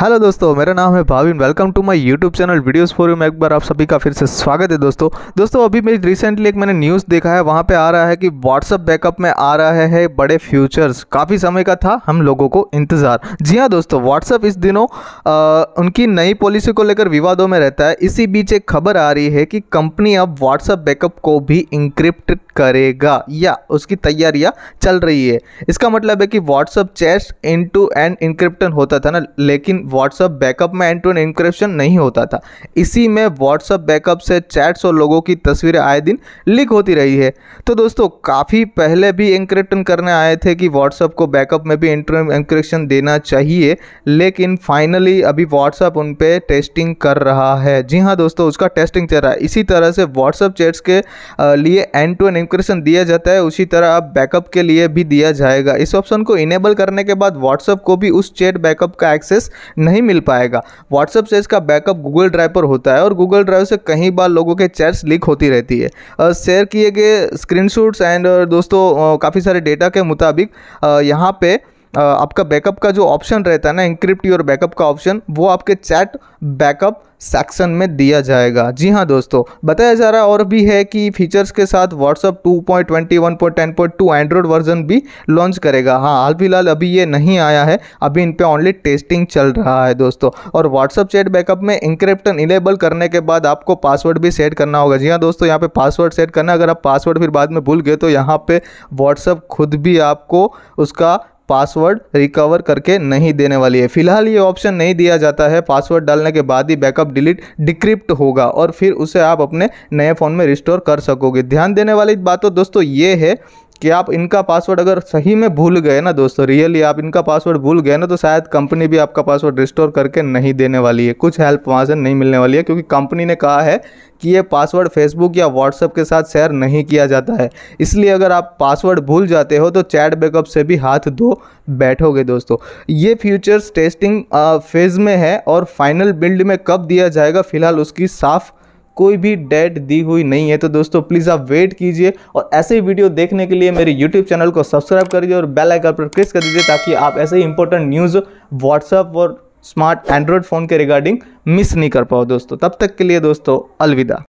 hello दोस्तों मेरा नाम है Bhavin welcome to my YouTube channel videos for you में एक बार आप सभी का फिर से स्वागत है दोस्तों दोस्तों अभी मेरी रिसेंटली एक मैंने न्यूज़ देखा है वहाँ पे आ रहा है कि व्हाट्सअप बैकअप में आ रहा है बड़े फ्यूचर्स काफ़ी समय का था हम लोगों को इंतज़ार जी हाँ दोस्तों व्हाट्सअप इस दिनों आ, उनकी नई पॉलिसी को लेकर विवादों में रहता है इसी बीच एक खबर आ रही है कि कंपनी अब व्हाट्सअप बैकअप को भी इंक्रिप्ट करेगा या उसकी तैयारियाँ चल रही है इसका मतलब है कि WhatsApp chat end to end encryption होता था ना लेकिन व्हाट्सअप बैकअप में एंड टू एंड इंक्रिप्शन नहीं होता था इसी में व्हाट्सअप बैकअप से चैट्स और लोगों की तस्वीरें आए दिन लीक होती रही है तो दोस्तों काफ़ी पहले भी इंक्रिप्टन करने आए थे कि व्हाट्सअप को बैकअप में भी एंड इंक्रिप्शन देना चाहिए लेकिन फाइनली अभी व्हाट्सअप उन पर टेस्टिंग कर रहा है जी हाँ दोस्तों उसका टेस्टिंग चल रहा है इसी तरह से व्हाट्सअप चैट्स के लिए एंड टू एंड इंक्रिप्शन दिया जाता है उसी तरह अब बैकअप के लिए भी दिया जाएगा इस ऑप्शन को इनेबल करने के बाद व्हाट्सअप को भी उस चैट बैकअप का एक्सेस नहीं मिल पाएगा व्हाट्सअप से इसका बैकअप गूगल ड्राइव पर होता है और गूगल ड्राइव से कई बार लोगों के चैट्स लीक होती रहती है शेयर किए गए स्क्रीनशॉट्स एंड दोस्तों काफ़ी सारे डेटा के मुताबिक यहाँ पे आपका बैकअप का जो ऑप्शन रहता है ना इंक्रिप्ट योर बैकअप का ऑप्शन वो आपके चैट बैकअप सेक्शन में दिया जाएगा जी हाँ दोस्तों बताया जा रहा है और भी है कि फीचर्स के साथ व्हाट्सअप 2.21.10.2 एंड्रॉयड वर्जन भी लॉन्च करेगा हाँ हाल फिलहाल अभी ये नहीं आया है अभी इन पर ऑनली टेस्टिंग चल रहा है दोस्तों और व्हाट्सअप चैट बैकअप में इंक्रिप्टन इनेबल करने के बाद आपको पासवर्ड भी सेट करना होगा जी हाँ दोस्तों यहाँ पर पासवर्ड सेट करना अगर आप पासवर्ड फिर बाद में भूल गए तो यहाँ पर व्हाट्सअप खुद भी आपको उसका पासवर्ड रिकवर करके नहीं देने वाली है फिलहाल ये ऑप्शन नहीं दिया जाता है पासवर्ड डालने के बाद ही बैकअप डिलीट डिक्रिप्ट होगा और फिर उसे आप अपने नए फ़ोन में रिस्टोर कर सकोगे ध्यान देने वाली बात तो दोस्तों ये है कि आप इनका पासवर्ड अगर सही में भूल गए ना दोस्तों रियली आप इनका पासवर्ड भूल गए ना तो शायद कंपनी भी आपका पासवर्ड रिस्टोर करके नहीं देने वाली है कुछ हेल्प वहाँ से नहीं मिलने वाली है क्योंकि कंपनी ने कहा है कि ये पासवर्ड फेसबुक या व्हाट्सएप के साथ शेयर नहीं किया जाता है इसलिए अगर आप पासवर्ड भूल जाते हो तो चैट बैकअप से भी हाथ धो बैठोगे दोस्तों ये फ्यूचर्स टेस्टिंग फेज़ में है और फाइनल बिल्ड में कब दिया जाएगा फिलहाल उसकी साफ़ कोई भी डेट दी हुई नहीं है तो दोस्तों प्लीज़ आप वेट कीजिए और ऐसे ही वीडियो देखने के लिए मेरे यूट्यूब चैनल को सब्सक्राइब कर दीजिए और बेल आइकन पर क्लिक कर दीजिए ताकि आप ऐसे ही इंपॉर्टेंट न्यूज़ व्हाट्सअप और स्मार्ट एंड्रॉयड फ़ोन के रिगार्डिंग मिस नहीं कर पाओ दोस्तों तब तक के लिए दोस्तों अलविदा